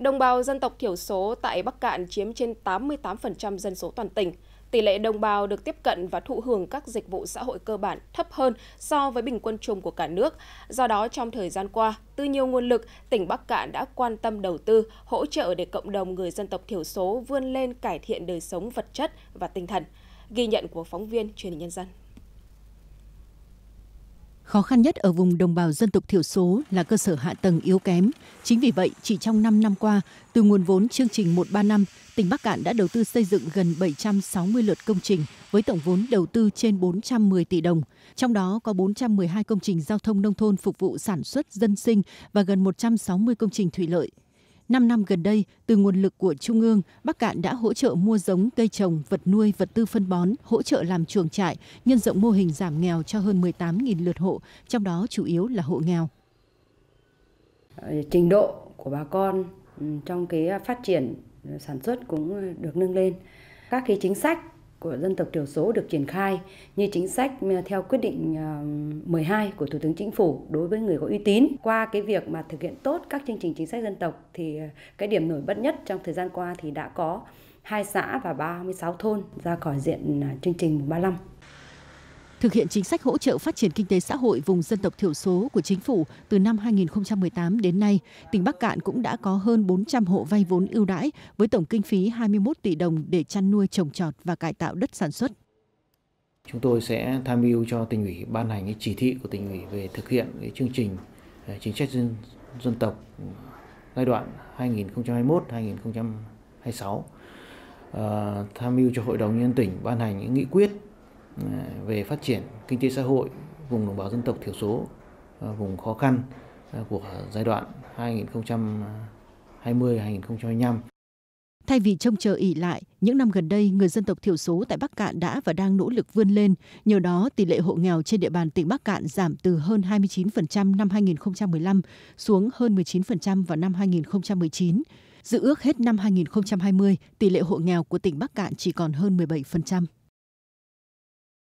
Đồng bào dân tộc thiểu số tại Bắc Cạn chiếm trên 88% dân số toàn tỉnh. Tỷ lệ đồng bào được tiếp cận và thụ hưởng các dịch vụ xã hội cơ bản thấp hơn so với bình quân chung của cả nước. Do đó, trong thời gian qua, từ nhiều nguồn lực, tỉnh Bắc Cạn đã quan tâm đầu tư, hỗ trợ để cộng đồng người dân tộc thiểu số vươn lên cải thiện đời sống vật chất và tinh thần. Ghi nhận của phóng viên truyền hình nhân dân. Khó khăn nhất ở vùng đồng bào dân tộc thiểu số là cơ sở hạ tầng yếu kém. Chính vì vậy, chỉ trong 5 năm qua, từ nguồn vốn chương trình năm, tỉnh Bắc Cạn đã đầu tư xây dựng gần 760 lượt công trình với tổng vốn đầu tư trên 410 tỷ đồng. Trong đó có 412 công trình giao thông nông thôn phục vụ sản xuất dân sinh và gần 160 công trình thủy lợi. 5 năm gần đây, từ nguồn lực của Trung ương, Bắc Cạn đã hỗ trợ mua giống, cây trồng, vật nuôi, vật tư phân bón, hỗ trợ làm chuồng trại, nhân rộng mô hình giảm nghèo cho hơn 18.000 lượt hộ, trong đó chủ yếu là hộ nghèo. Ờ, trình độ của bà con ừ, trong cái phát triển ừ, sản xuất cũng được nâng lên. Các cái chính sách của dân tộc thiểu số được triển khai như chính sách à, theo quyết định 12 à, của Thủ tướng Chính phủ đối với người có uy tín. Qua cái việc mà thực hiện tốt các chương trình chính sách dân tộc thì à, cái điểm nổi bật nhất trong thời gian qua thì đã có hai xã và 36 thôn ra khỏi diện chương trình 35 thực hiện chính sách hỗ trợ phát triển kinh tế xã hội vùng dân tộc thiểu số của chính phủ từ năm 2018 đến nay, tỉnh Bắc Cạn cũng đã có hơn 400 hộ vay vốn ưu đãi với tổng kinh phí 21 tỷ đồng để chăn nuôi trồng trọt và cải tạo đất sản xuất. Chúng tôi sẽ tham mưu cho tỉnh ủy ban hành cái chỉ thị của tỉnh ủy về thực hiện cái chương trình à, chính sách dân, dân tộc giai đoạn 2021-2026 uh, à, tham mưu cho hội đồng nhân tỉnh ban hành những nghị quyết À, về phát triển kinh tế xã hội vùng đồng bào dân tộc thiểu số à, vùng khó khăn à, của giai đoạn 2020-2025. Thay vì trông chờ ỉ lại, những năm gần đây, người dân tộc thiểu số tại Bắc Cạn đã và đang nỗ lực vươn lên. Nhờ đó, tỷ lệ hộ nghèo trên địa bàn tỉnh Bắc Cạn giảm từ hơn 29% năm 2015 xuống hơn 19% vào năm 2019. Dự ước hết năm 2020, tỷ lệ hộ nghèo của tỉnh Bắc Cạn chỉ còn hơn 17%.